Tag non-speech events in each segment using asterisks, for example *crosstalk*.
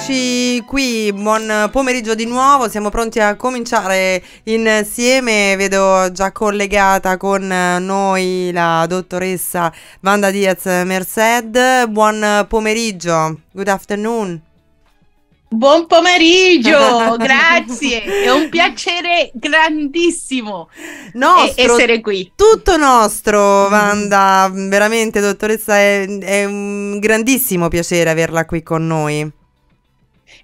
Eccoci qui, buon pomeriggio di nuovo, siamo pronti a cominciare insieme, vedo già collegata con noi la dottoressa Vanda Diaz Merced, buon pomeriggio, good afternoon. Buon pomeriggio, *laughs* grazie, è un piacere grandissimo nostro, essere qui. Tutto nostro, Vanda, veramente dottoressa, è, è un grandissimo piacere averla qui con noi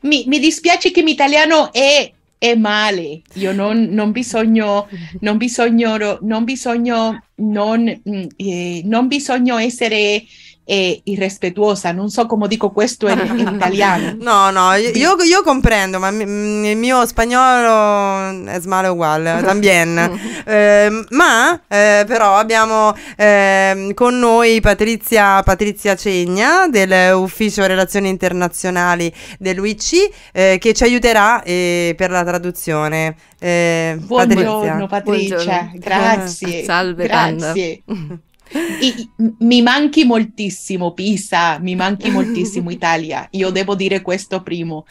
mi, mi dispiace che l'italiano è è male, io non, non bisogno, non bisogno, non bisogno, non, mm, eh, non bisogno essere e irrespettuosa, Non so come dico questo in, in *laughs* italiano. No, no, io, io comprendo, ma mi, il mio spagnolo è male uguale, *laughs* también. Mm. eh, ma eh, però abbiamo eh, con noi Patrizia, Patrizia Cegna dell'Ufficio Relazioni Internazionali dell'UIC eh, che ci aiuterà eh, per la traduzione. Buongiorno eh, Patrizia, Patrizia. Buongiorno. grazie. *laughs* Salve, grazie. I, mi manchi moltissimo Pisa, mi manchi moltissimo Italia, io devo dire questo primo,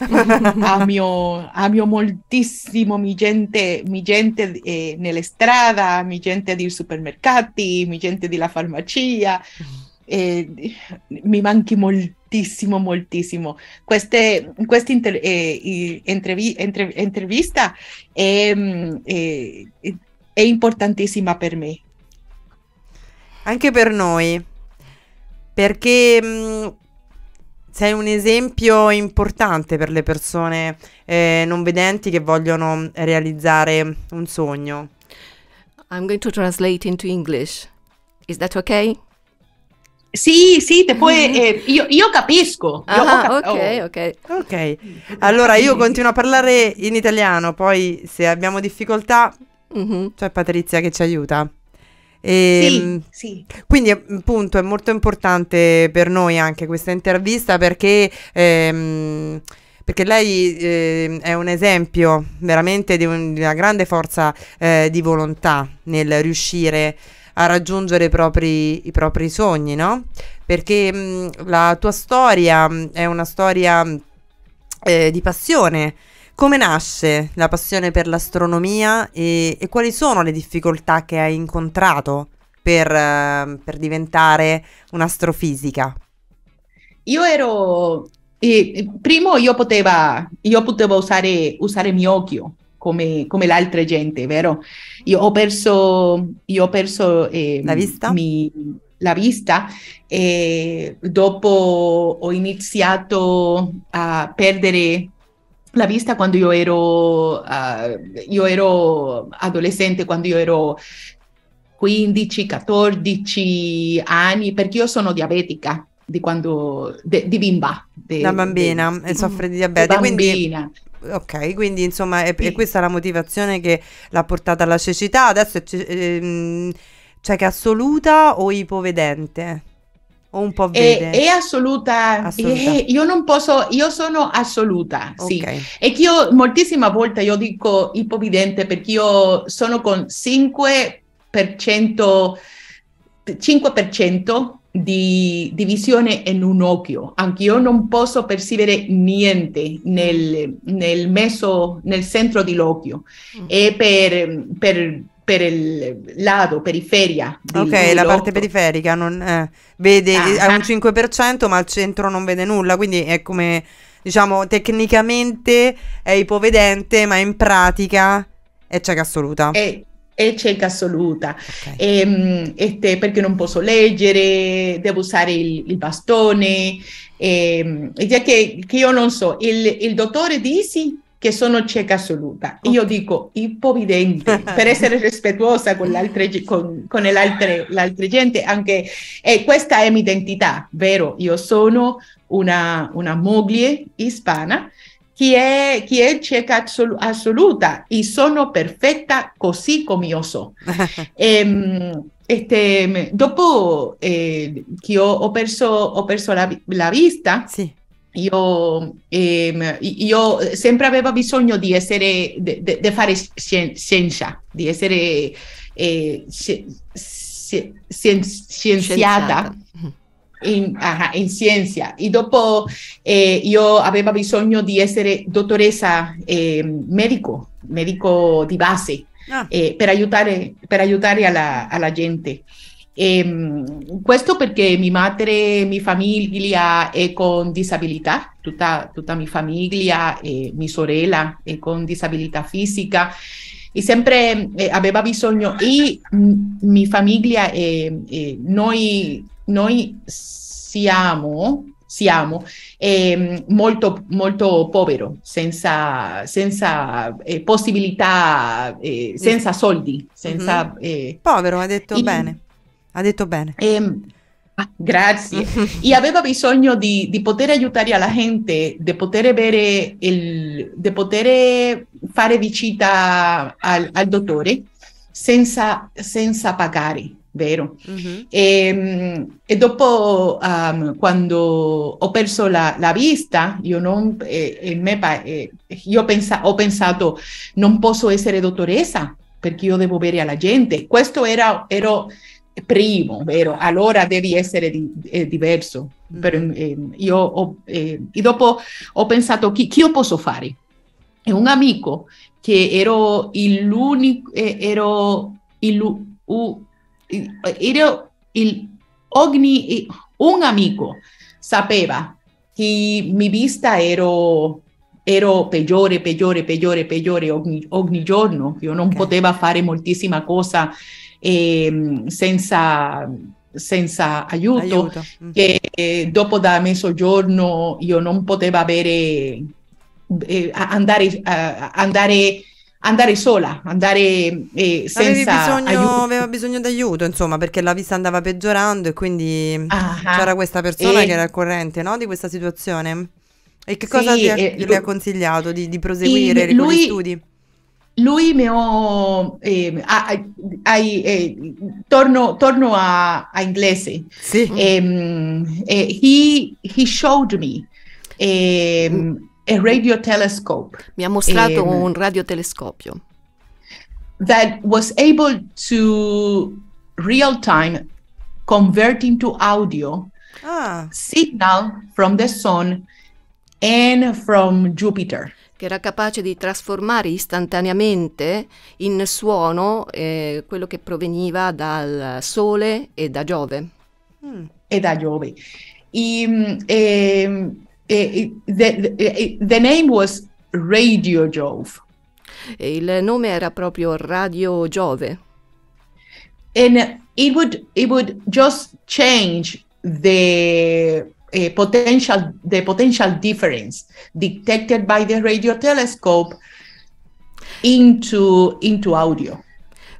amio, amio moltissimo mi gente, mi gente eh, nelle strade, mi gente dei supermercati, mi gente della farmacia, eh, mi manchi moltissimo, moltissimo. Questa inter- eh, entrevi- entre- intervista mm, è, è importantissima per me anche per noi, perché mh, mm, sei un esempio importante per le persone eh, non vedenti che vogliono realizzare un sogno. I'm going to translate into English. Is that okay? Sì, sì, te puoi, *laughs* eh, io, io, capisco. ah, cap ok, oh. ok. Ok, allora io continuo a parlare in italiano, poi se abbiamo difficoltà mm -hmm. c'è Patrizia che ci aiuta. E, sì, ehm, sì. Quindi appunto è molto importante per noi anche questa intervista perché... Ehm, perché lei eh, è un esempio veramente di, un, di una grande forza eh, di volontà nel riuscire a raggiungere i propri, i propri sogni, no? Perché mh, mm, la tua storia è una storia eh, di passione, come nasce la passione per l'astronomia e, e, quali sono le difficoltà che hai incontrato per, ehm, per diventare un'astrofisica? Io ero, eh, primo io potevo, io potevo usare, usare il mio occhio come, come l'altra gente, vero? Io ho perso, io ho perso eh, la vista. Mi, la vista e dopo ho iniziato a perdere l'ha vista quando io ero, uh, io ero adolescente, quando io ero 15, 14 anni, perché io sono diabetica di quando de, di bimba de, da bambina de, e soffre di diabete bambina. Quindi, ok quindi insomma è, sì. è questa la motivazione che l'ha portata alla cecità adesso è, ehm, cioè assoluta o ipovedente un po' vede. Eh, è, è assoluta, assoluta. È, io non posso, io sono assoluta, okay. sì. E che io moltissime volte io dico ipovidente perché io sono con 5%, 5% di, di visione in un occhio, anche io non posso percepire niente nel, nel meso, nel centro dell'occhio. Mm. E per, per per il lato periferia. Ok, Lotto. la parte periferica non, eh, vede, ah, ha un 5%, ah. ma al centro non vede nulla, quindi è come, diciamo, tecnicamente è ipovedente, ma in pratica è cieca assoluta. È, è cieca assoluta, okay. Ehm, e, este, perché non posso leggere, devo usare il, il bastone, ehm, e, già che, che, io non so, il, il dottore dice che sono cieca assoluta. Okay. Io dico ipovidente per *laughs* essere rispettosa con, l'altre, con, con l'altra gente, anche e questa è l'identità, vero? Io sono una, una moglie ispana che è, chi è cieca assoluta e sono perfetta così come io sono. *laughs* Ehm, e, este, dopo eh, che ho, ho, perso, ho perso la, la vista, sì io, ehm, io, sempre avevo bisogno di essere, di fare scienza, di essere eh, scienziata. In, aha, in, scienza e dopo eh, io avevo bisogno di essere dottoressa eh, medico, medico di base ah. Eh, per aiutare, per aiutare alla, alla gente. E questo perché mia madre, mia famiglia è con disabilità, tutta, tutta mia famiglia e mia sorella è con disabilità fisica e sempre eh, aveva bisogno e m- mia famiglia e, e noi, noi, siamo, siamo eh, molto, molto povero, senza, senza eh, possibilità, eh, senza mm. soldi. Senza, mm-hmm. Eh, povero, ha detto e, bene. Ha detto bene. Eh, Ah, grazie. *laughs* e aveva bisogno di, di, poter aiutare la gente, di poter avere il, di poter fare visita al, al dottore senza, senza, pagare, vero? Uh-huh. Mm-hmm. E, e, dopo, um, quando ho perso la, la vista, io, non, eh, me, eh, io pensa, ho pensato, non posso essere dottoressa perché io devo bere alla gente. Questo era, ero, primo, vero? Allora devi essere di, eh, diverso. Mm. Però, eh, io ho, eh, e dopo ho pensato chi, chi io posso fare. E un amico che ero l'unico, eh, ero il, uh, ero il, ogni, un amico sapeva che mi vista ero ero peggiore, peggiore, peggiore, peggiore ogni, ogni giorno. Io non okay. potevo fare moltissima cosa e, ehm, senza, senza aiuto, aiuto. Mm. che eh, dopo da mezzogiorno io non potevo avere, eh, andare, eh, andare andare sola, andare eh, senza bisogno, aiuto. Aveva bisogno d'aiuto, insomma, perché la vista andava peggiorando e quindi ah, c'era questa persona e... che era al corrente no, di questa situazione. E che cosa sì, ti ha, eh, lui... ha, consigliato di, di proseguire lui... con gli studi? Luino eh, eh, torno, torno a, a inglese. Sì. Um, eh, he, he showed me um, a radio telescope. Mi ha mostrato um, un radiotelescopio. That was able to real time converting to audio ah. signal from the sun and from Jupiter. che era capace di trasformare istantaneamente in suono eh, quello che proveniva dal Sole e da Giove. Mm. E da Giove. Mm, e, e, e, the, the name was Radio Jove. E il nome era proprio Radio Giove. And it would, it would just change the uh, potential, the potential difference detected by the radio telescope into, into audio.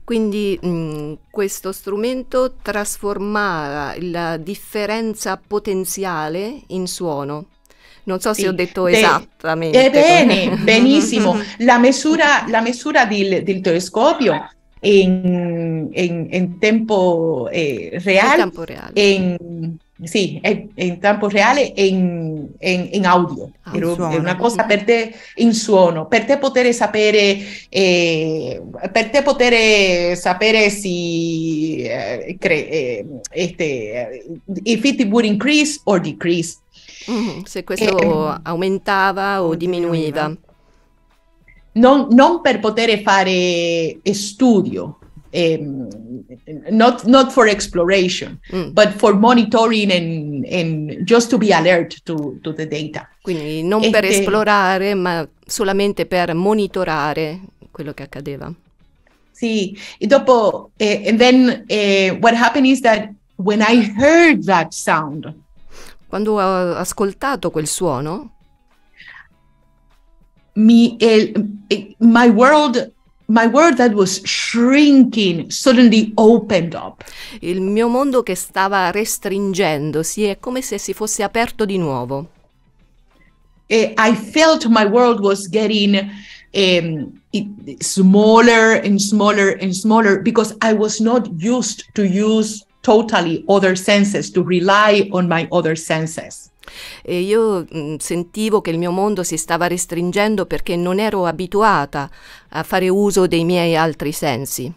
Quindi mh, mm, questo strumento trasformava la differenza potenziale in suono. Non so se ho detto de, esattamente. Ebbene, eh, *laughs* benissimo. La misura, la misura del, del, telescopio in, in, in tempo eh, reale, tempo reale. In, Sí, en, en tempo reale e in, in, in audio. Ah, Era suono, una cosa per te in suono, per te poter sapere, eh, per te poter sapere se eh, eh, este, eh, if it would increase or decrease. Mm, se questo eh, aumentava o diminuiva. Non, non per poter fare studio, um, not not for exploration, mm. but for monitoring and, and, just to be alert to, to the data. Quindi non e per esplorare, ma solamente per monitorare quello che accadeva. Sì, e dopo, eh, and then eh, what happened is that when I heard that sound, quando ho ascoltato quel suono, mi, eh, my world My world that was shrinking suddenly opened up. Il mio mondo che stava restringendosi è come se si fosse aperto di nuovo. E I felt my world was getting um, smaller and smaller and smaller because I was not used to use totally other senses, to rely on my other senses. E io mh, mm, sentivo che il mio mondo si stava restringendo perché non ero abituata a fare uso dei miei altri sensi.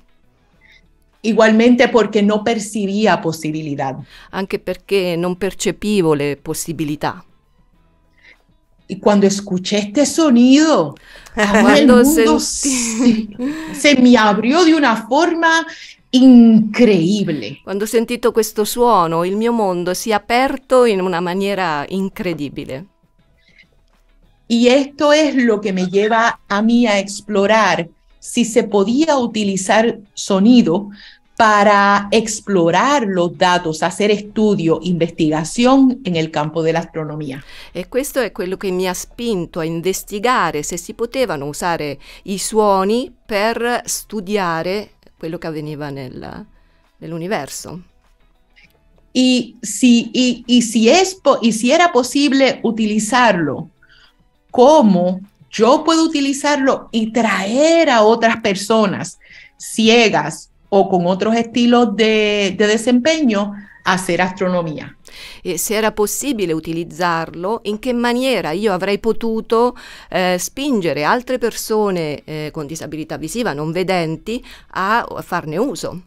Igualmente porque no percibía possibilità. Anche perché non percepivo le possibilità. E quando escuché este sonido, quando *laughs* el mundo sentí... se, se, me abrió de una forma Increibile. Quando ho sentito questo suono, il mio mondo si è aperto in una maniera incredibile. Y esto es lo que me lleva a mí a explorar si se podía utilizar sonido para explorar los datos, hacer estudio, investigación en el campo dell'astronomia. E questo è quello che mi ha spinto a investigare se si potevano usare i suoni per studiare Fue lo que venía nell'universo. Y si, y, si, y si era posible utilizarlo, ¿cómo yo puedo utilizarlo y traer a otras personas ciegas o con otros estilos de desempeño a hacer astronomía? e se era possibile utilizzarlo, in che maniera io avrei potuto eh, spingere altre persone eh, con disabilità visiva, non vedenti, a, a farne uso.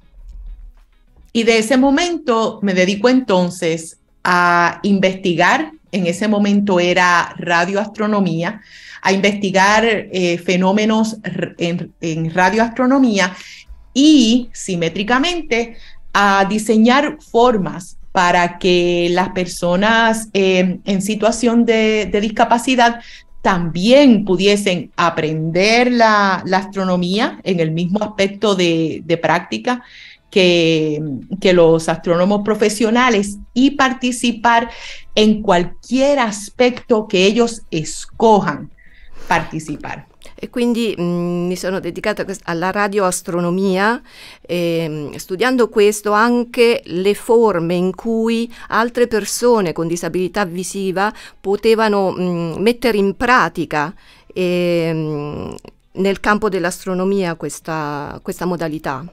Y de ese momento me dedico entonces a investigar, en ese momento era radioastronomía, a investigar eh, fenómenos en, en, radioastronomía y simétricamente a diseñar formas para que las personas em, en situación de, discapacidad también pudiesen aprender la, astronomía en el mismo aspecto de, práctica que, que, los astrónomos profesionales y participar en cualquier aspecto que ellos escojan participar. E quindi mh, mi sono dedicata alla radioastronomia, e, ehm, studiando questo anche le forme in cui altre persone con disabilità visiva potevano mh, mettere in pratica e, ehm, mh, nel campo dell'astronomia questa, questa modalità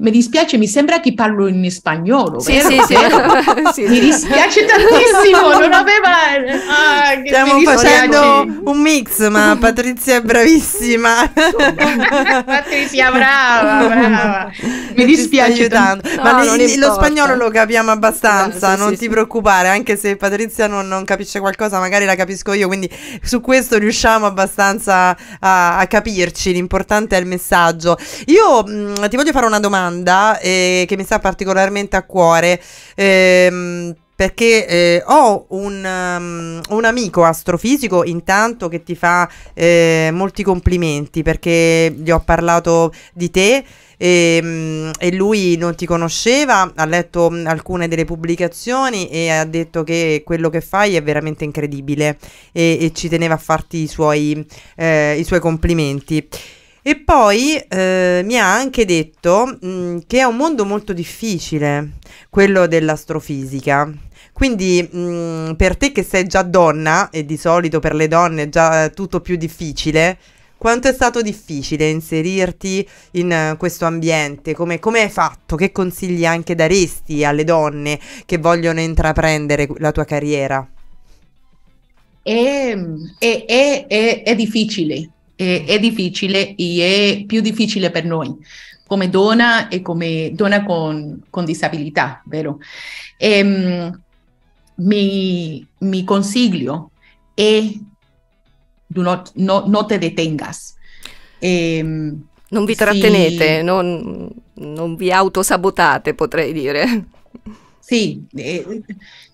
mi dispiace, mi sembra che parlo in spagnolo. Sì, sì, *laughs* sì. sì, Mi dispiace tantissimo, *laughs* non aveva... Eh, ah, Stiamo facendo un mix, ma Patrizia è bravissima. *laughs* Patrizia, brava, brava. Mi dispiace. Tanto. No, ma lo spagnolo lo capiamo abbastanza, sì, non sì, ti preoccupare, anche se Patrizia non, non, capisce qualcosa, magari la capisco io, quindi su questo riusciamo abbastanza a, a capirci, l'importante è il messaggio. Io mh, ti voglio fare una domanda domanda eh, che mi sta particolarmente a cuore. Ehm, perché eh, ho un, um, un, amico astrofisico intanto che ti fa eh, molti complimenti perché gli ho parlato di te e, ehm, e, lui non ti conosceva, ha letto mm, alcune delle pubblicazioni e ha detto che quello che fai è veramente incredibile e, e ci teneva a farti i suoi, eh, i suoi complimenti. E poi eh, mi ha anche detto mh, mm, che è un mondo molto difficile, quello dell'astrofisica. Quindi mh, mm, per te che sei già donna, e di solito per le donne è già eh, tutto più difficile, quanto è stato difficile inserirti in uh, questo ambiente? Come, hai fatto? Che consigli anche daresti alle donne che vogliono intraprendere la tua carriera? è, è, è, è difficile è, è difficile e è più difficile per noi come donna e come donna con, con disabilità, vero? E, um, mi, mi, consiglio è not, no, no, te detengas. E, ehm, non vi trattenete, sì, non, non, vi autosabotate, potrei dire. Sì, eh,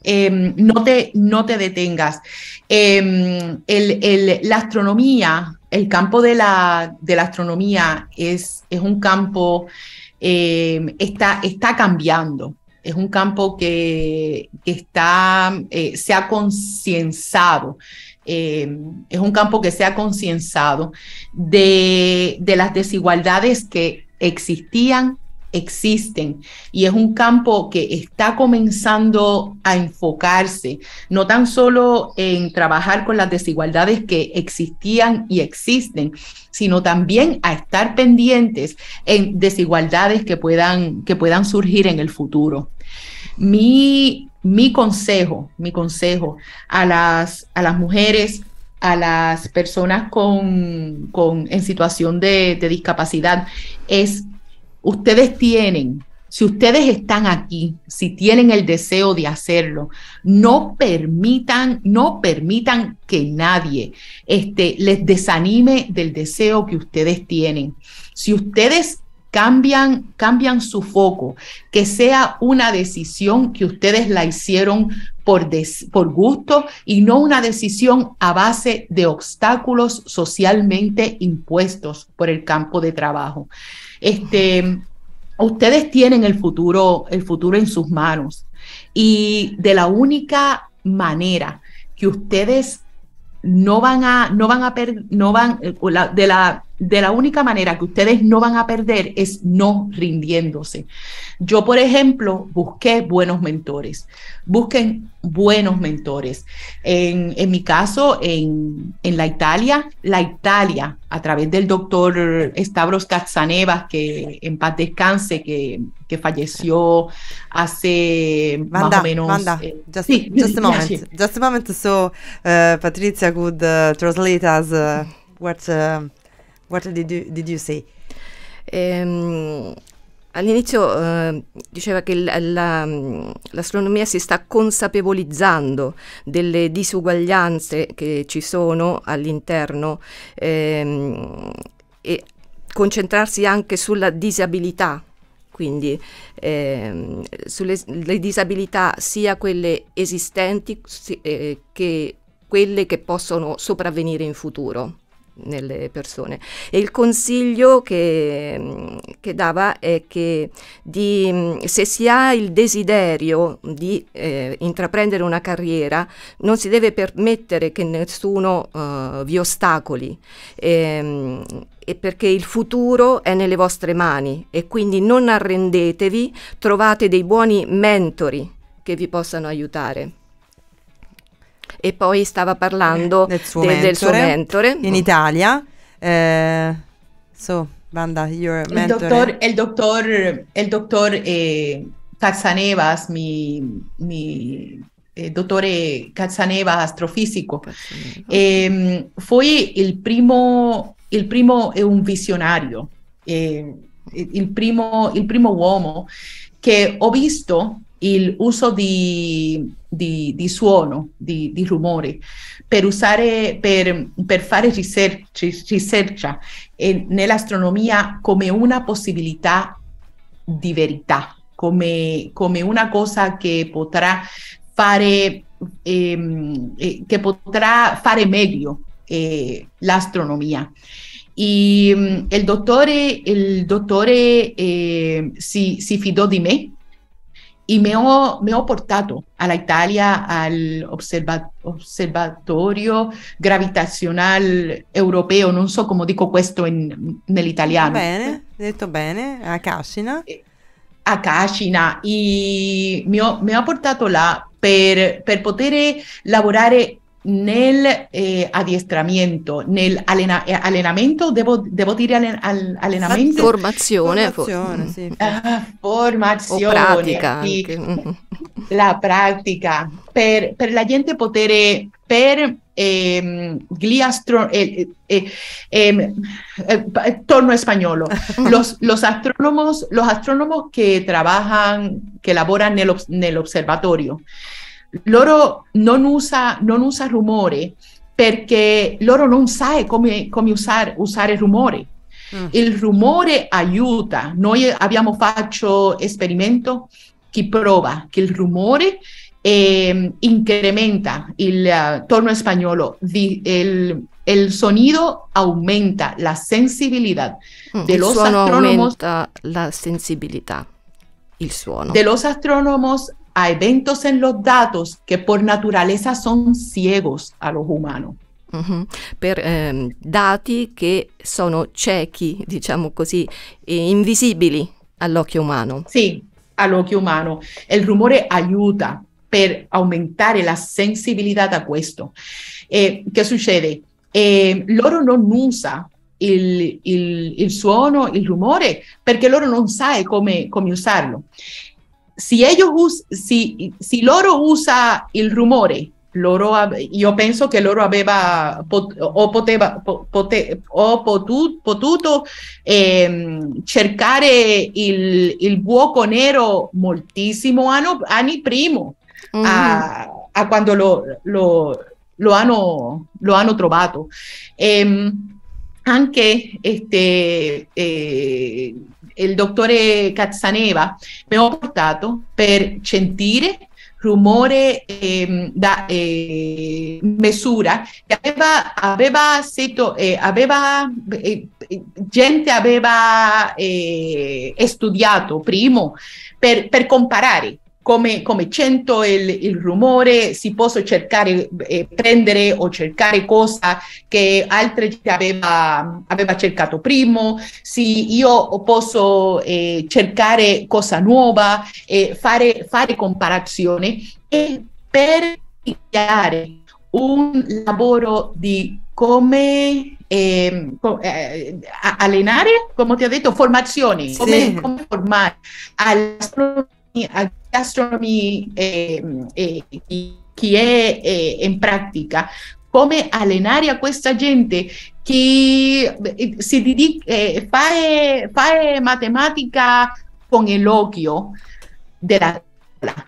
eh, no, te, no, te, detengas. Eh, l'astronomia el campo de la, astronomía es, es, un campo, eh, está, está cambiando, es un campo que, está, eh, se ha concienzado, eh, es un campo que se ha concienzado de, de las desigualdades que existían existen y es un campo que está comenzando a enfocarse, no tan solo en trabajar con las desigualdades que existían y existen, sino también a estar pendientes en desigualdades que puedan, que puedan surgir en el futuro. Mi, mi consejo, mi consejo a las, a las mujeres a las personas con, en situación de, de discapacidad es Ustedes tienen, si ustedes están aquí, si tienen el deseo de hacerlo, no permitan, no permitan que nadie este, les desanime del deseo que ustedes tienen. Si ustedes cambian, cambian su foco, que sea una decisión que ustedes la hicieron por gusto y no una decisión a base de obstáculos socialmente impuestos por el campo de trabajo. Este, ustedes tienen el futuro, el futuro en sus manos. Y de la única manera que ustedes no van a, no van a, no van, eh, de la, de la única manera que ustedes no van a perder es no rindiéndose. Yo, por ejemplo, busqué buenos mentores. Busquen buenos mentores. En, mi caso, en, la Italia, la Italia, a través del doctor Stavros Katsanevas, que en paz descanse, que, falleció hace más o menos... Eh, just, sí, just a *laughs* moment. just a moment. So, uh, Patricia could uh, translate as uh, What did you, did you say? Ehm, all'inizio eh, diceva che l'astronomia la, si sta consapevolizzando delle disuguaglianze che ci sono all'interno ehm, e concentrarsi anche sulla disabilità quindi ehm, sulle disabilità sia quelle esistenti si, eh, che quelle che possono sopravvenire in futuro nelle persone. E il consiglio che, mm, che dava è che di, mm, se si ha il desiderio di eh, intraprendere una carriera, non si deve permettere che nessuno eh, vi ostacoli. E, ehm, e perché il futuro è nelle vostre mani e quindi non arrendetevi, trovate dei buoni mentori che vi possano aiutare e poi stava parlando eh, del suo, de- mentore, del suo mentore, in Italia. Eh, so, Banda, your mentor. El il dottor, doctor, el eh, Casanevas, mi, mi eh, dottore Cazzanevas, astrofisico, eh, fu il primo, il primo è un visionario, eh, il primo, il primo uomo che ho visto il uso di, di, di suono, di, di rumore, per, usare, per, per fare ricerca, ricerca eh, nell'astronomia come una possibilità di verità, come, come una cosa che potrà fare, eh, che potrà fare meglio eh, l'astronomia. E, il dottore, il dottore eh, si, si fidò di me Y me ho, me ho portato a la Italia al osserva, Osservatorio Gravitazionale Europeo, non so come dico questo in, nell'italiano. Bene, detto bene, a Cascina. A Cascina, e mi ho, mi portato là per, per poter lavorare nel el eh, adiestramiento nel el eh, allenamento, devo, devo dire allen- allenamento? Formazione. Formazione, sì. pratica. La pratica. Per, per, la gente poter, per eh, gliastro, eh, eh ehm, torno español, *laughs* los, los, astrónomos, los astrónomos que trabajan, que laboran en el observatorio. loro non usa, non usa rumore perché loro non sa come, come usare, usare rumore. Mm. Il rumore aiuta. Noi abbiamo fatto esperimento che prova che il rumore eh, incrementa il uh, eh, torno spagnolo, di, il, el sonido aumenta la sensibilità mm, de los astrónomos. Aumenta la sensibilità, il suono. De los astrónomos a eventos en los datos que por naturaleza son ciegos a los humanos. Uh -huh. Per eh, dati che sono ciechi, diciamo così, e invisibili all'occhio umano. Sì, all'occhio umano. Il rumore aiuta per aumentare la sensibilità a questo. Eh, che succede? Eh, loro non usano il, il, il, suono, il rumore, perché loro non sanno come, come usarlo. si ellos usan, si, si Loro usa el rumore, loro, yo pienso que loro aveva o, poteva, o potuto em, cercare il, il, buco nero moltissimo anno, anni primo a, a, lo, lo, lo, hanno, lo hanno trovato. Em, anche este, eh, il dottore Cazzaneva mi ha portato per sentire rumore eh, da eh, misura che aveva, aveva, sito, eh, aveva eh, gente aveva eh, studiato prima per, per comparare come, come cento il, il, rumore, si posso cercare, eh, prendere o cercare cosa che altri aveva, aveva cercato prima, se io posso eh, cercare cosa nuova, eh, fare, fare comparazioni e per creare un lavoro di come ehm, eh, allenare, come ti ho detto, formazioni, sì. come, come formare all'astronomia, gastronomia eh, mm, che è in pratica, come allenare a questa gente che eh, si dedica, eh, fare, fae matematica con l'occhio della,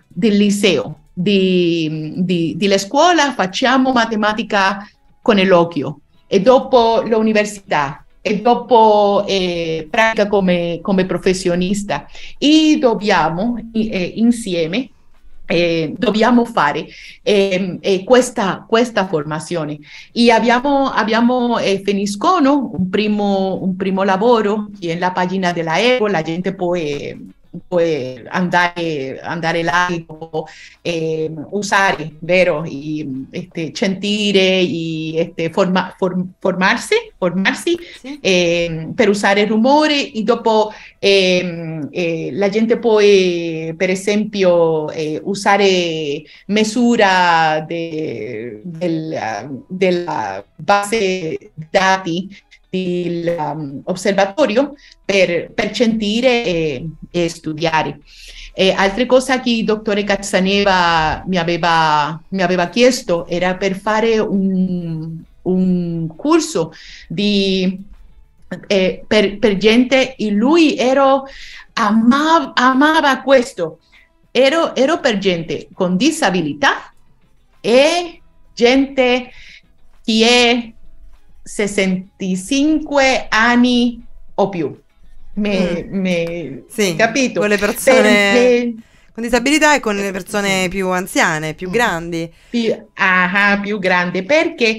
del liceo, di, di, della scuola, facciamo matematica con l'occhio e dopo l'università e dopo eh, eh pratica come, come, professionista e dobbiamo eh, insieme eh, dobbiamo fare ehm, eh, questa, questa, formazione e abbiamo, abbiamo eh, finiscono un primo, un primo lavoro che è la pagina della ECO la gente può puede andare, andare là eh, usar usare, vero? y este, sentire, y este, forma, form, formarse formarsi eh, usar eh, per usare rumore e dopo la gente puede por ejemplo eh, usare misura de, ah, de della base dati dell'osservatorio um, per, per, sentire e, e studiare. E altre cose che il dottore Cazzaneva mi aveva, mi aveva chiesto era per fare un, un corso di, eh, per, per, gente e lui ero, ama, amava questo. Ero, ero per gente con disabilità e gente che è 65 anni o più. Me, mm. me, sì, capito? Con le persone Perché... con disabilità e con le persone più anziane, più mm. grandi. Più, aha, più grande Perché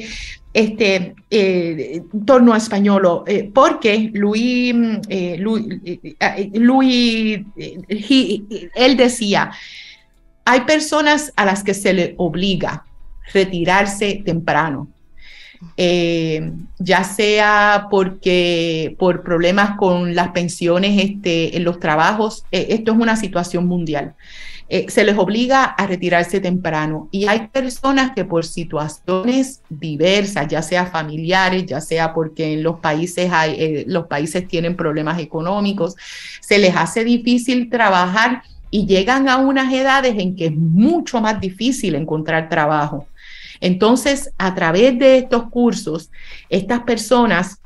este, eh, torno a spagnolo, eh, perché lui, mm, eh, lui, eh, eh, lui eh, he, él decía, hay personas a las que se le obliga retirarse temprano. Eh, ya sea porque por problemas con las pensiones este, en los trabajos, eh, esto es una situación mundial. Eh, se les obliga a retirarse temprano y hay personas que por situaciones diversas, ya sea familiares, ya sea porque en los países hay, los países tienen problemas económicos, se les hace difícil trabajar y llegan a unas edades en que es mucho más difícil encontrar trabajo. Entonces, a través de estos cursos, estas personas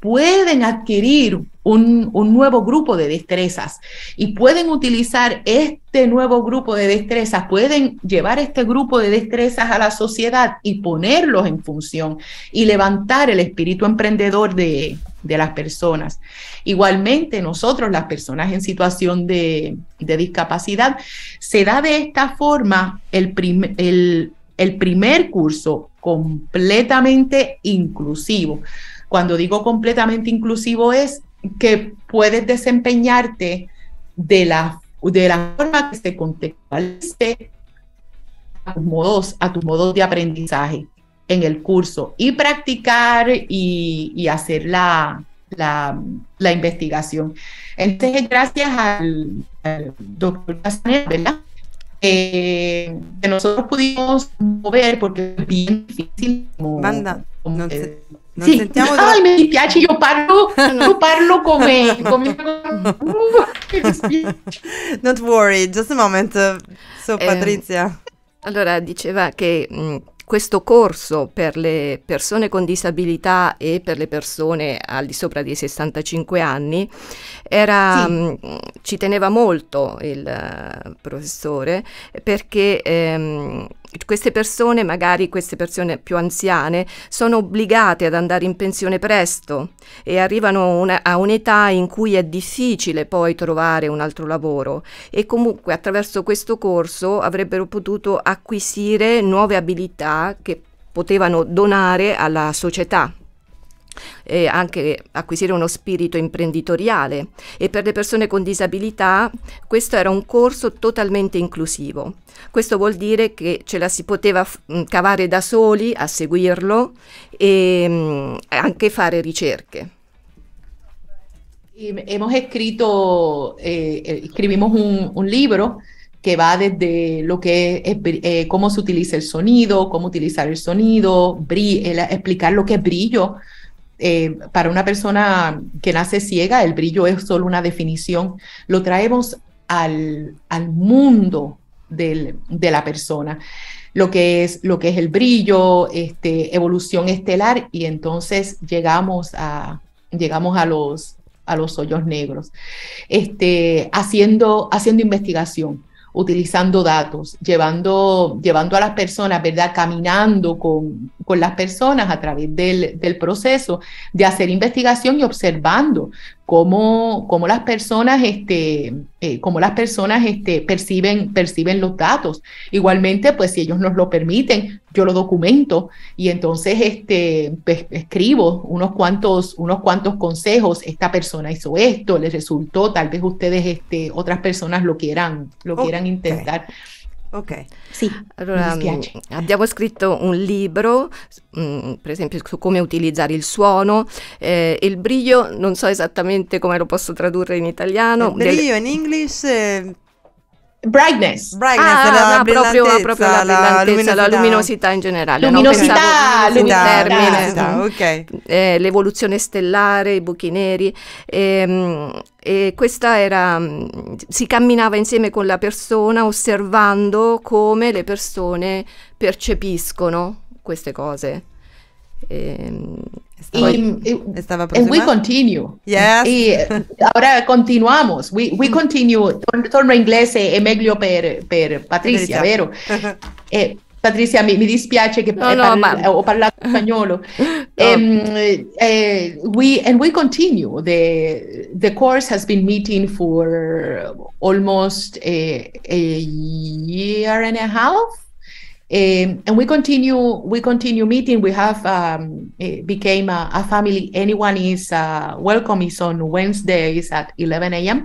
pueden adquirir un, nuevo grupo de destrezas y pueden utilizar este nuevo grupo de destrezas, pueden llevar este grupo de destrezas a la sociedad y ponerlos en función y levantar el espíritu emprendedor de, las personas. Igualmente, nosotros, las personas en situación de, discapacidad, se da de esta forma el, primer... el el primer curso completamente inclusivo. Cuando digo completamente inclusivo es que puedes desempeñarte de la, de la forma que se contextualice a tus modos, a tus modos de aprendizaje en el curso y practicar y, hacer la, investigación. Entonces, gracias al, doctor Casanel, ¿verdad? eh, que nosotros pudimos mover porque es bien difícil. Como, Banda, como, non, se, non sì. sentiamo. Dove... Ai, mi dispiace, io parlo, io *laughs* parlo come. *laughs* come... *laughs* Don't worry, just a moment. Uh, so, Patrizia. allora, diceva che. Mh, mm, questo corso per le persone con disabilità e per le persone al di sopra dei 65 anni era, sì. mh, mm, ci teneva molto il uh, professore perché ehm, queste persone, magari queste persone più anziane, sono obbligate ad andare in pensione presto e arrivano una, a un'età in cui è difficile poi trovare un altro lavoro e comunque attraverso questo corso avrebbero potuto acquisire nuove abilità che potevano donare alla società e anche acquisire uno spirito imprenditoriale e per le persone con disabilità questo era un corso totalmente inclusivo. Questo vuol dire che ce la si poteva mm, cavare da soli a seguirlo e mh, mm, anche fare ricerche. Hemos escrito, eh, eh, escribimos un, un libro que va desde lo que es, eh, cómo se utiliza el sonido, cómo utilizar el sonido, brillo, explicar lo que es brillo, Eh, para una persona que nace ciega, el brillo es solo una definición, lo traemos al, mundo de la persona. Lo que, es, lo que es el brillo, este, evolución estelar, y entonces llegamos a, llegamos a los, a los hoyos negros, este, haciendo, haciendo investigación utilizando datos, llevando, llevando a las personas, ¿verdad? Caminando con, con las personas a través del, del proceso de hacer investigación y observando cómo, las personas, este, eh, las personas este, perciben, perciben los datos. Igualmente, pues si ellos nos lo permiten, yo lo documento y entonces este, pues, escribo unos cuantos, unos cuantos consejos. Esta persona hizo esto, les resultó, tal vez ustedes, este, otras personas lo quieran, lo quieran intentar. Ok. Sì, allora, mm, abbiamo scritto un libro, mh, mm, per esempio, su come utilizzare il suono. Eh, il brio, non so esattamente come lo posso tradurre in italiano. Il brio del... in inglese. Eh Brightness. Brightness, ah, la, no, proprio, proprio la, la, luminosità. la luminosità in generale. Luminosità, no? luminosità, luminosità okay. eh, l'evoluzione stellare, i buchi neri. Ehm, e questa era, mm, si camminava insieme con la persona osservando come le persone percepiscono queste cose. Ehm, y, estaba and we continue. Yes. Y eh, ahora continuamos. We, we continue. Torno inglés e eh, meglio per, per patricia vero? *laughs* eh, me mi, dispiace que no, no, parla, *laughs* em, eh, we, and we continue. The, the course has been meeting for almost a year and a half. Um, and we continue we continue meeting. We have um, eh, became a, a, family. Anyone is uh, welcome. Is on Wednesdays at 11 a.m.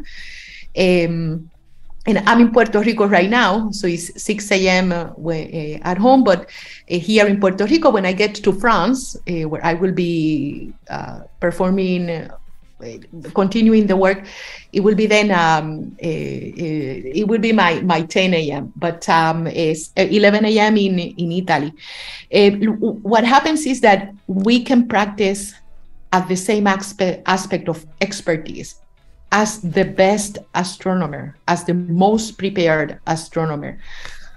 Um, and I'm in Puerto Rico right now, so it's 6 a.m. Uh, eh, at home. But eh, here in Puerto Rico, when I get to France, where I will be uh, performing uh, continuing the work, it will be then um, uh, uh, it will be my my 10 a.m. But um, it's 11 a.m. in in Italy. what happens is that we can practice at the same aspect aspect of expertise as the best astronomer, as the most prepared astronomer.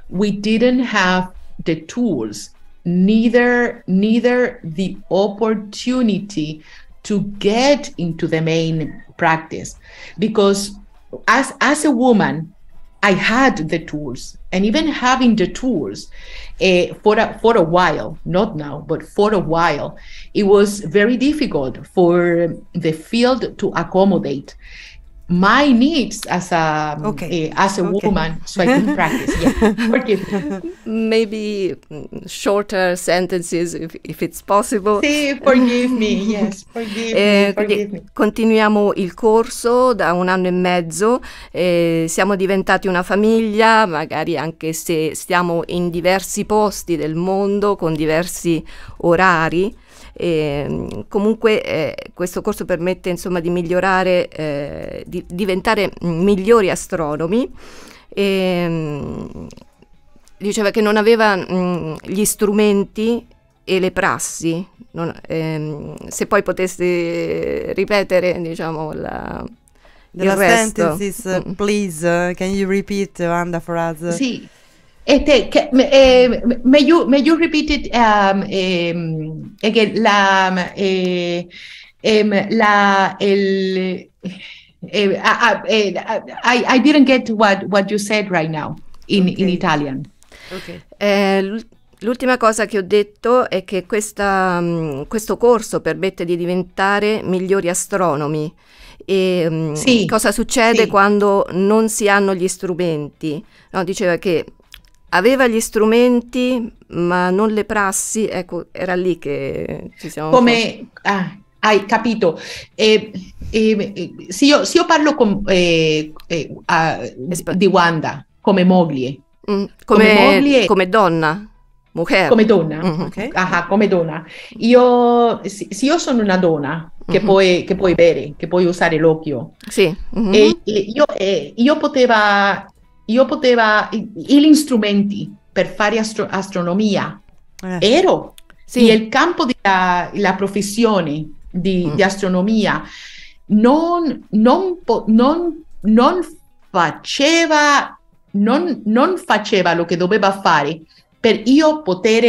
We didn't have the tools neither neither the opportunity to get into the main practice because as as a woman i had the tools and even having the tools uh, for a, for a while not now but for a while it was very difficult for the field to accommodate my needs as a okay. uh, as a okay. woman so i can practice yeah *laughs* maybe mm, shorter sentences if, if it's possible sì, forgive me yes forgive, eh, me, forgive me. continuiamo il corso da un anno e mezzo eh, siamo diventati una famiglia magari anche se stiamo in diversi posti del mondo con diversi orari e, ehm, comunque eh, questo corso permette insomma, di migliorare, eh, di diventare mm, migliori astronomi. E, ehm, diceva che non aveva mh, mm, gli strumenti e le prassi. Non, ehm, se poi potessi ripetere, diciamo, la, The il resto. sentences, uh, mm. please, uh, can you repeat, uh, Wanda, for us? Sì. Este, que, eh, may, you, may you repeat it um, um, again, la, um, eh, eh, eh, la, el, I, I, I, didn't get what, what you said right now in, okay. in Italian. Okay. Eh, l'ultima cosa che ho detto è che questa, mm, questo corso permette di diventare migliori astronomi. E, mm, sì, cosa succede sì. quando non si hanno gli strumenti? No, diceva che aveva gli strumenti ma non le prassi, ecco, era lì che ci siamo... Come... Ah, hai capito. Eh, eh, se, io, se, io, parlo con, eh, eh a, di Wanda come moglie, mm, come, come, moglie come donna. Mujer. Come donna, mm -hmm, okay. Aha, ah, come donna. Io, se, se io sono una donna che, mm -hmm. puoi, che puoi bere, che puoi usare l'occhio, sì. -hmm. io, e, io poteva io potevo, gli strumenti per fare astro- astronomia eh. ero sì. il campo della professione di, mm. di, astronomia non, non, non, non faceva non, non, faceva lo che doveva fare per io poter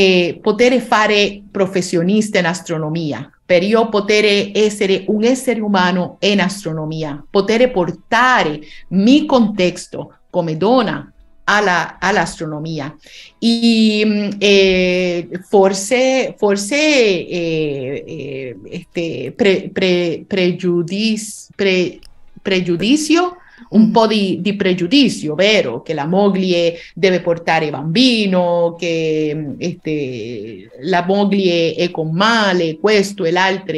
eh, potere fare professionista in astronomia, per io ser essere un ser humano en astronomia, poder portare mi contesto come donna all'astronomia. E mm, eh, forse, forse eh, eh este, pre, pre, pregiudiz, pre, pregiudizio un mm. po' di, di, pregiudizio, vero? Che la moglie deve portare bambino, che mm, este, la moglie è con male, questo e l'altro.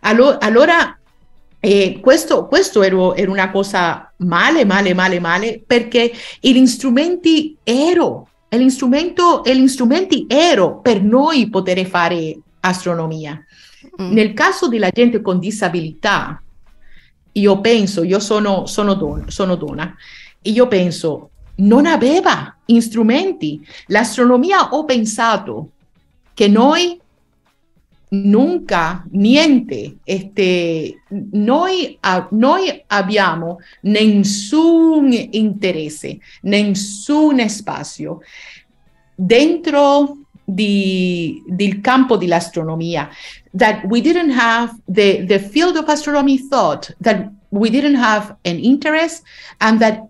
Allo- allora, eh, questo, questo ero, era una cosa male, male, male, male, perché gli strumenti ero, gli strumenti ero per noi poter fare astronomia. Mm. Nel caso della gente con disabilità, yo pienso, yo soy sono, y sono pienso, io penso, non La astronomía L'astronomia pensado que no hay nunca niente, este, noi, a, noi abbiamo nessun interesse, nessun dentro the the campo de la astronomía that we didn't have the the field of astronomy thought that we didn't have an interest and that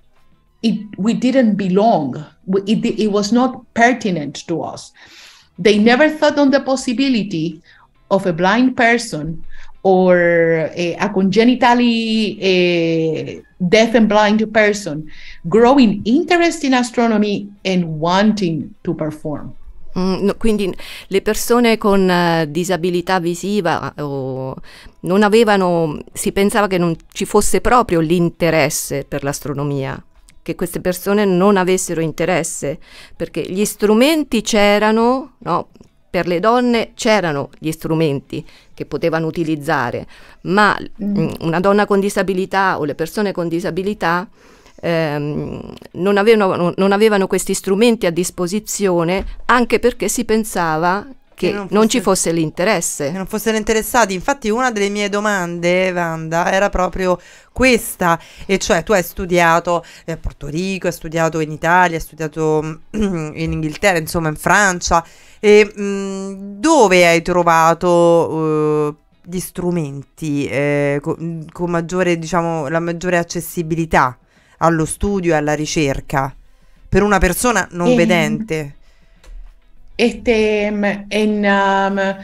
it we didn't belong it, it was not pertinent to us they never thought on the possibility of a blind person or a, a congenitally a deaf and blind person growing interest in astronomy and wanting to perform Mm, no, quindi le persone con uh, disabilità visiva oh, non avevano, si pensava che non ci fosse proprio l'interesse per l'astronomia, che queste persone non avessero interesse, perché gli strumenti c'erano, no? per le donne c'erano gli strumenti che potevano utilizzare, ma mm. mm una donna con disabilità o le persone con disabilità Ehm, non, avevano, non avevano questi strumenti a disposizione anche perché si pensava che, che non, fosse, non, ci fosse l'interesse. Che non fossero interessati. Infatti, una delle mie domande, Wanda, era proprio questa, e cioè tu hai studiato a eh, Porto Rico, hai studiato in Italia, hai studiato mm, in Inghilterra, insomma in Francia, e mh, mm, dove hai trovato... Uh, gli strumenti eh, con, con maggiore, diciamo, la maggiore accessibilità allo studio e alla ricerca per una persona non eh, vedente? Este, en, um,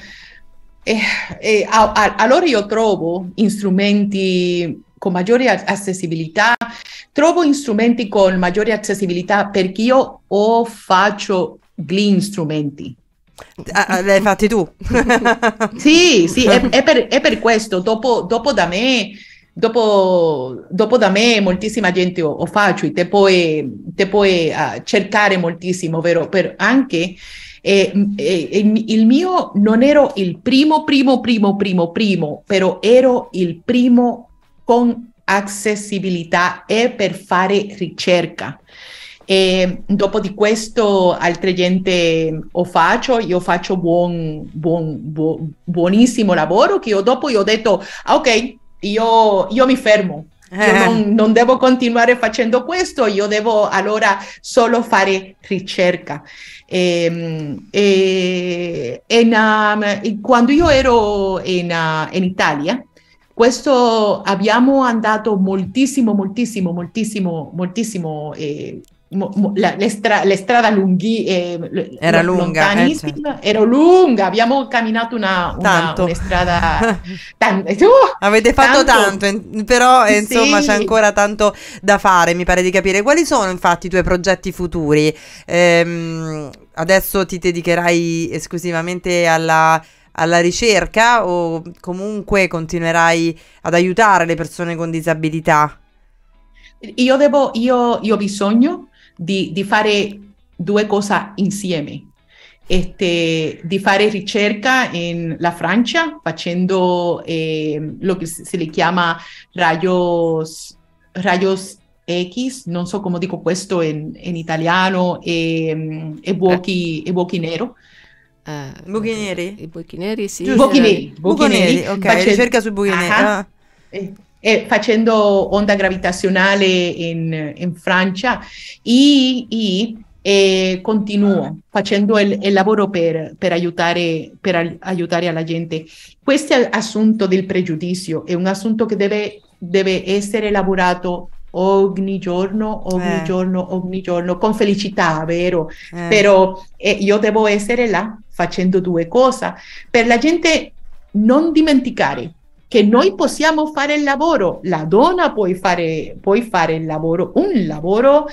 eh, eh, a, a, allora io trovo strumenti con maggiore accessibilità, trovo strumenti con maggiore accessibilità perché io o faccio gli strumenti. Ah, ah l'hai fatti tu? sì, sì, è, *laughs* è, per, è, per, questo. Dopo, dopo da me Dopo, dopo, da me moltissima gente o, o faccio, te puoi, te puoi uh, cercare moltissimo, vero? Per anche eh, eh, il mio non ero il primo, primo, primo, primo, primo, però ero il primo con accessibilità e per fare ricerca. E dopo di questo altre gente o faccio, io faccio buon, buon, buon, buonissimo lavoro che io dopo io ho detto, ah, ok, Yo io mi fermo. no non, continuar devo continuare facendo questo, io devo allora solo fare ricerca. E, em, e, eh, yo quando ero in, Italia, questo abbiamo andato moltissimo, moltissimo, moltissimo, moltissimo eh, mo, mo, la, le stra, le strada lunghi, eh, era lunga, eh, certo. era lunga, abbiamo camminato una, una, una strada... *laughs* Tan- eh, oh, Avete fatto tanto, tanto però eh, insomma sì. c'è ancora tanto da fare, mi pare di capire. Quali sono infatti i tuoi progetti futuri? Ehm, adesso ti dedicherai esclusivamente alla alla ricerca o comunque continuerai ad aiutare le persone con disabilità? Io, devo, io, io ho bisogno di, di fare due cose insieme. Este, di fare ricerca in la Francia facendo eh, che si le chiama rayos, rayos X, non so come dico questo in, in italiano, e, e, buchi, e buchi nero. Ah, buchi neri? I buchi neri, sì. Buchi neri. Buchi neri, ok, Faccio... ricerca sui buchi neri. Ah. Eh eh, facendo onda gravitazionale in, in Francia e, e e continuo facendo il, il lavoro per, per, aiutare, per aiutare la gente. Questo assunto del pregiudizio è un assunto che deve, deve essere elaborato ogni giorno, ogni eh. giorno, ogni giorno, con felicità, vero? Eh. Però eh, io devo essere là facendo due cose. Per la gente non dimenticare che noi possiamo fare il lavoro, la donna può fare, puoi fare il lavoro, un lavoro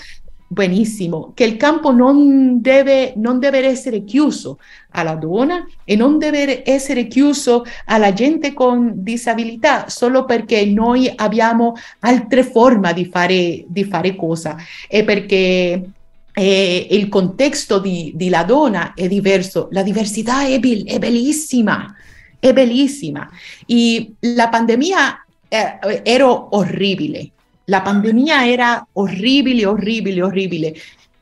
benissimo, che il campo non deve, non deve essere chiuso alla donna e non deve essere chiuso alla gente con disabilità solo perché noi abbiamo altre forme di fare, di fare cosa e perché eh, il contesto di, di, la donna è diverso, la diversità è, be- è bellissima. es bellísima, Y la pandemia eh, era horrible. La pandemia era horrible, horrible, horrible.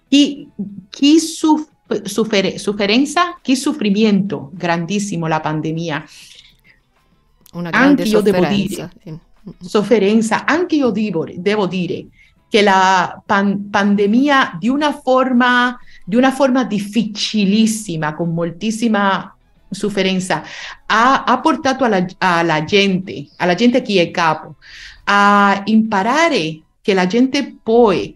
Y qué suf qué sufrimiento grandísimo la pandemia. Una gran anche Sufrimiento. también yo debo decir que la pandemia de una, forma, de una forma dificilísima, con muchísima sufferenza, ha, ha portato alla, alla, gente, alla gente che è capo, a imparare che la gente può eh,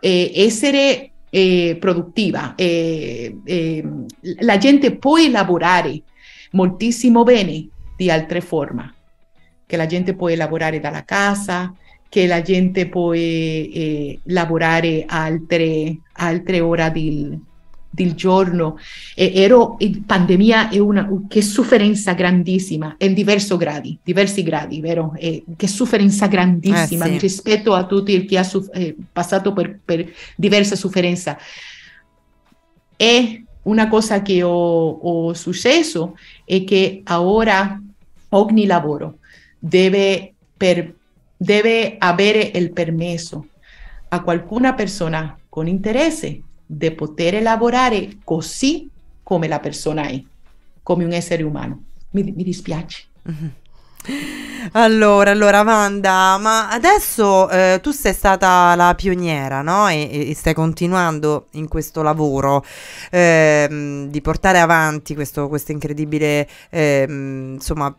essere eh, produttiva, eh, eh, la gente può lavorare moltissimo bene di altre forme, che la gente può lavorare dalla casa, che la gente può eh, lavorare altre, altre ore del, del giorno. y eh, pandemia è una che sofferenza grandísima in diversi gradi, diversos grados... vero? que che sofferenza grandissima eh, eh, rispetto a tutti chi ha pasado... passato per, per diversa suferencia E una cosa que... ho, ho successo è che ora ogni lavoro ...debe... per, deve avere il a qualcuna persona con interesse de poter elaborare così come la persona è, come un essere umano. Mi, mi dispiace. Mhm. Allora, allora Amanda, ma adesso eh, tu sei stata la pioniera, no? E, e stai continuando in questo lavoro eh, di portare avanti questo, questo incredibile, eh, insomma,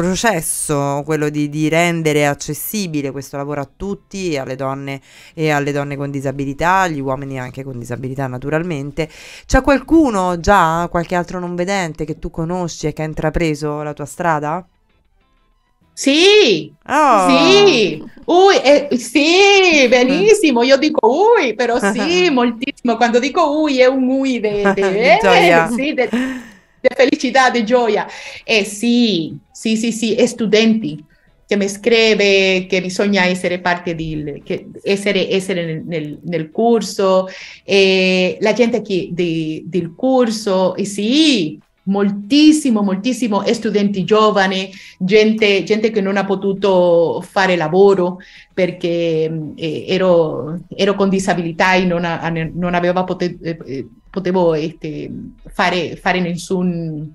processo, quello di, di, rendere accessibile questo lavoro a tutti, alle donne e alle donne con disabilità, agli uomini anche con disabilità naturalmente. C'è qualcuno già, qualche altro non vedente che tu conosci e che ha intrapreso la tua strada? Sì, oh. sì, ui, eh, sì, benissimo, io dico ui, però sì, *laughs* moltissimo, quando dico ui è un ui, vede, *laughs* eh, sì, de, *laughs* de felicità, di gioia. E eh, sì, sì, sì, sì, e studenti che mi scrive che bisogna essere parte di, che essere, essere nel, nel, corso, e eh, la gente che, di, del corso, e sì, moltissimo, moltissimo studenti giovani, gente, gente, che non ha potuto fare lavoro perché eh, ero, ero, con disabilità e non, non aveva potuto... Eh, potevo este, fare, fare nessun,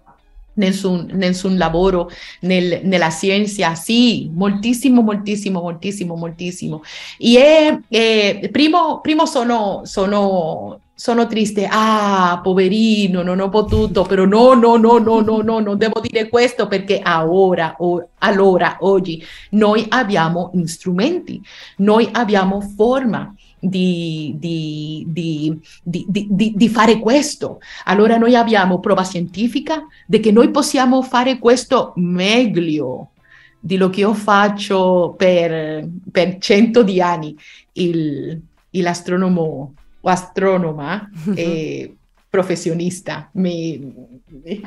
nessun, nessun lavoro nel, nella scienza, sì, moltissimo, moltissimo, moltissimo, moltissimo. E eh, primo, primo sono, sono sono triste, ah, poverino, non ho potuto, però no, no, no, no, no, no, non devo dire questo perché ora, o, allora, oggi, noi abbiamo strumenti, noi abbiamo forma, di, di, di, di, fare questo. Allora noi abbiamo prova scientifica di che noi possiamo fare questo meglio di lo che io faccio per, per cento di anni. Il, l'astronomo o astronoma *laughs* eh, professionista. Mi,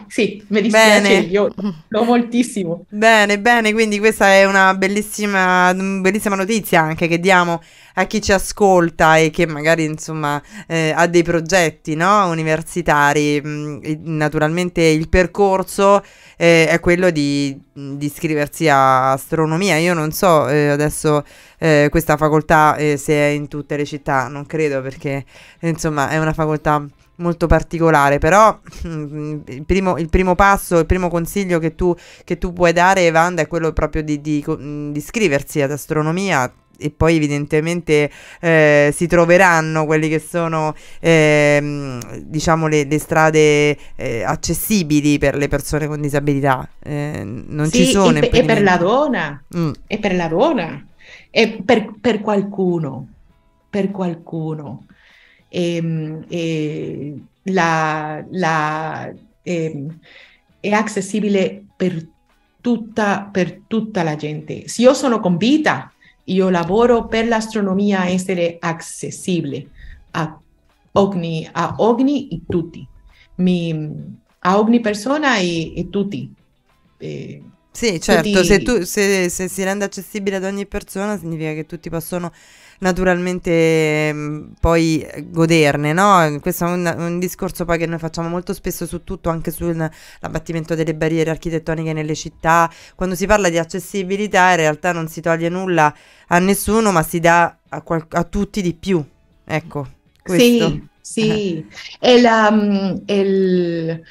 sì, mi dispiace, bene. io *laughs* lo moltissimo. Bene, bene, quindi questa è una bellissima, bellissima notizia anche che diamo a chi ci ascolta e che magari insomma eh, ha dei progetti no? universitari, mm, naturalmente il percorso eh, è quello di, di, iscriversi a astronomia. Io non so eh, adesso eh, questa facoltà eh, se è in tutte le città, non credo perché insomma è una facoltà molto particolare, però mm, il primo, il primo, passo, il primo consiglio che tu, che tu puoi dare, Evanda, è quello proprio di, di, di iscriversi ad astronomia, e poi evidentemente eh, si troveranno quelle che sono ehm, diciamo le, le strade eh, accessibili per le persone con disabilità. Eh, non sì, ci sono. E, e per la donna, mm. e per la donna, e per, per qualcuno, per qualcuno. E, ehm, e la, la, ehm, è accessibile per tutta, per tutta la gente. Se io sono con vita, io lavoro per l'astronomia essere accessibile a ogni, a ogni e tutti, Mi, a ogni persona e, e tutti. Eh, sì, certo, tutti... Se, tu, se, se si rende accessibile ad ogni persona significa che tutti possono naturalmente mm, poi goderne, no? Questo è un, un, discorso poi che noi facciamo molto spesso su tutto, anche sull'abbattimento delle barriere architettoniche nelle città. Quando si parla di accessibilità in realtà non si toglie nulla a nessuno, ma si dà a, a tutti di più. Ecco, questo. Sì, sì. *laughs* e la... Um, mm, el...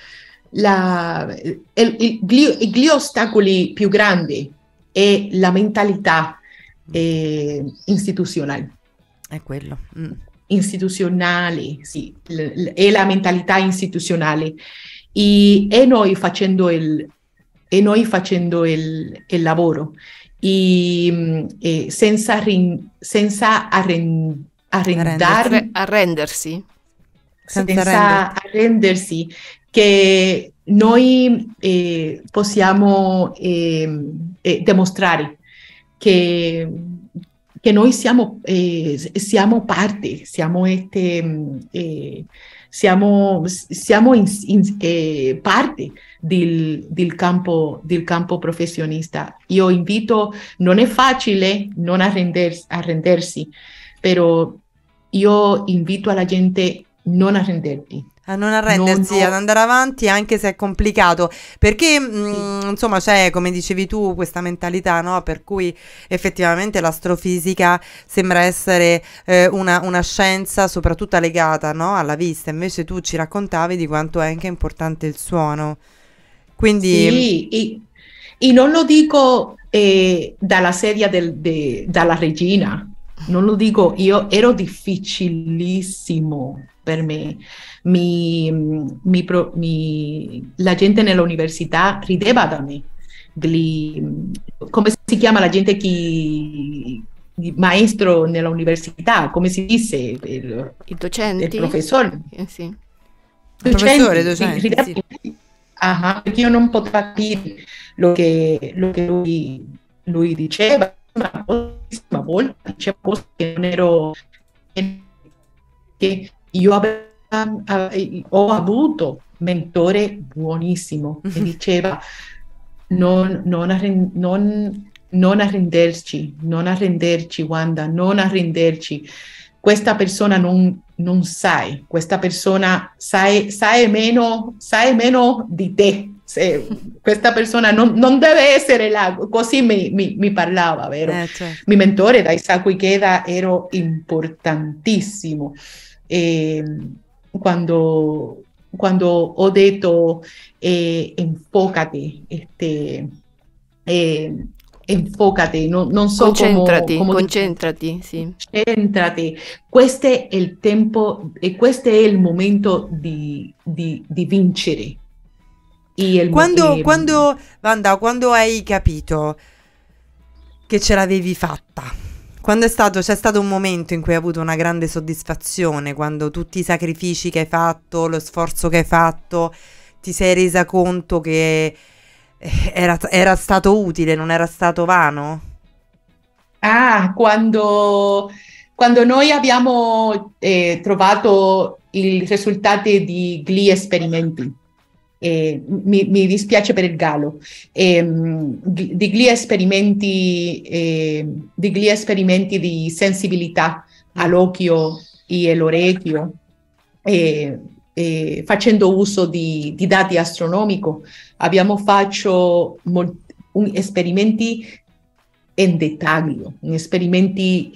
La, il, il, gli, gli, ostacoli più grandi è la mentalità Mm. eh, institucional. È quello. Mm. Istituzionale, sì, è la mentalità istituzionale. E, e noi facendo il, e noi facendo il, il lavoro e, mm, e senza, rin, senza arren, arrendar, arrendersi. Senza, senza arrendersi, che noi eh, possiamo eh, eh, dimostrare que, que noi siamo, eh, parte, siamo, este, eh, siamo, eh, parte del, del, campo, del campo professionista. Io invito, non è facile eh, non arrendersi, arrendersi però io invito la gente non arrenderti. a non arrendersi, non, no. ad andare avanti anche se è complicato, perché mh, mm, insomma c'è, come dicevi tu, questa mentalità no? per cui effettivamente l'astrofisica sembra essere eh, una, una, scienza soprattutto legata no? alla vista, invece tu ci raccontavi di quanto è anche importante il suono. Quindi... Sì, e, mm, e non lo dico eh, dalla sedia del, de, dalla regina, non lo dico io, ero difficilissimo per me. Mi, mi, mi, la gente nell'università rideva da me. Gli, come si chiama la gente che maestro nell'università, come si dice? Il, I docenti. Il professore. Eh, sì. Il professore, docenti. Rideva, sì. Ah, perché io non potevo capire lo che, lo che lui, lui diceva, ma bellissima volta, c'è posto che non ero che io ave, eh, ho avuto mentore buonissimo che diceva non, non, arren- non, non arrenderci, non arrenderci Wanda, non arrenderci. Questa persona non, non sai, questa persona sai, sai, meno, sai meno di te, esta persona no debe ser el agua, así mi, mi, mi parlava, vero? Eh, mi mentore da Isacco Ikeda ero importantissimo. E quando, cuando ho detto eh, este, e, enfócate, no, no so concentrati, come, concentrati, momento de di, vincere. Il quando, eh, quando, Vanda, quando hai capito che ce l'avevi fatta? Quando è stato, c'è stato un momento in cui hai avuto una grande soddisfazione, quando tutti i sacrifici che hai fatto, lo sforzo che hai fatto, ti sei resa conto che eh, era, era stato utile, non era stato vano? Ah, quando, quando noi abbiamo eh, trovato i risultati di Gli Esperimenti eh, mi, mi, dispiace per il gallo, eh, mm, di gli esperimenti, eh, di, gli esperimenti di sensibilità all'occhio e all'orecchio, facendo uso di, di dati astronomici, abbiamo fatto molti, un, esperimenti in dettaglio, esperimenti,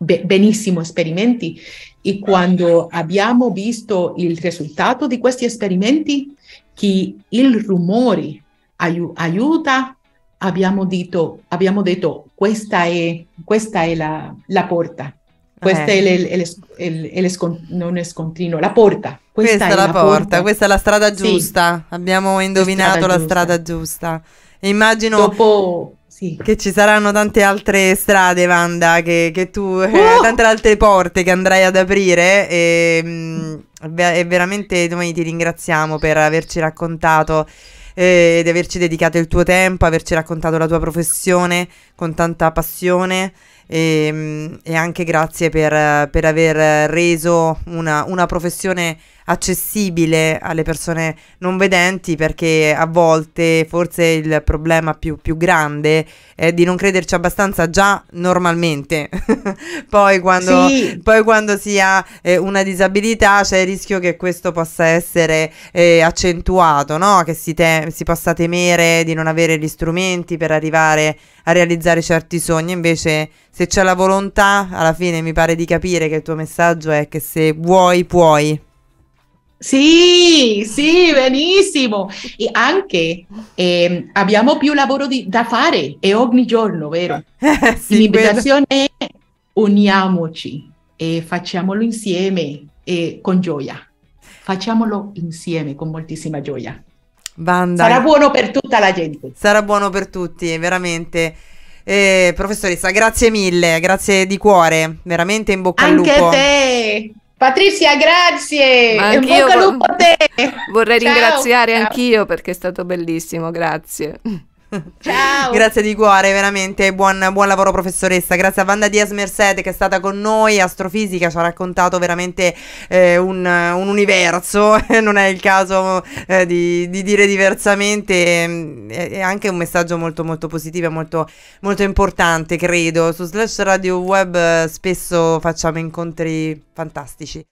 benissimo esperimenti e quando abbiamo visto il risultato di questi esperimenti, che il rumore aiu- aiuta, abbiamo detto, abbiamo detto questa è, questa è la, la porta. Questa eh. è il, non scontrino, la porta. Questa, questa è la, la porta, porta, questa è la strada giusta. Sì. Abbiamo indovinato la giusta. La strada giusta. Immagino... Dopo, sì. Che ci saranno tante altre strade, Wanda, che, che tu, oh! *laughs* tante altre porte che andrai ad aprire. E, mm, e veramente noi ti ringraziamo per averci raccontato eh, ed averci dedicato il tuo tempo, averci raccontato la tua professione con tanta passione. E, mm, e anche grazie per, per aver reso una, una professione accessibile alle persone non vedenti perché a volte forse il problema più, più grande è di non crederci abbastanza già normalmente. *laughs* poi, quando, sì. poi, quando, si ha eh, una disabilità c'è il rischio che questo possa essere eh, accentuato, no? che si, si possa temere di non avere gli strumenti per arrivare a realizzare certi sogni, invece se c'è la volontà, alla fine mi pare di capire che il tuo messaggio è che se vuoi puoi. Sì, sì, benissimo. E anche eh, abbiamo più lavoro di, da fare, è ogni giorno, vero? *laughs* Eh, sì, L'invitazione è uniamoci e facciamolo insieme e con gioia. Facciamolo insieme con moltissima gioia. Banda. Sarà buono per tutta la gente. Sarà buono per tutti, veramente. Eh, professoressa, grazie mille, grazie di cuore, veramente in bocca Anche al lupo. Anche te! Patrizia, grazie. Ma un bocca al lupo a te. Vorrei Ciao. ringraziare Ciao. anch'io perché è stato bellissimo, grazie. *laughs* Ciao. Grazie di cuore, veramente. Buon, buon, lavoro, professoressa. Grazie a Wanda Diaz Merced che è stata con noi, astrofisica, ci ha raccontato veramente eh, un, un, universo. *laughs* non è il caso eh, di, di, dire diversamente. È, anche un messaggio molto, molto positivo e molto, molto importante, credo. Su Slash Radio Web eh, spesso facciamo incontri fantastici.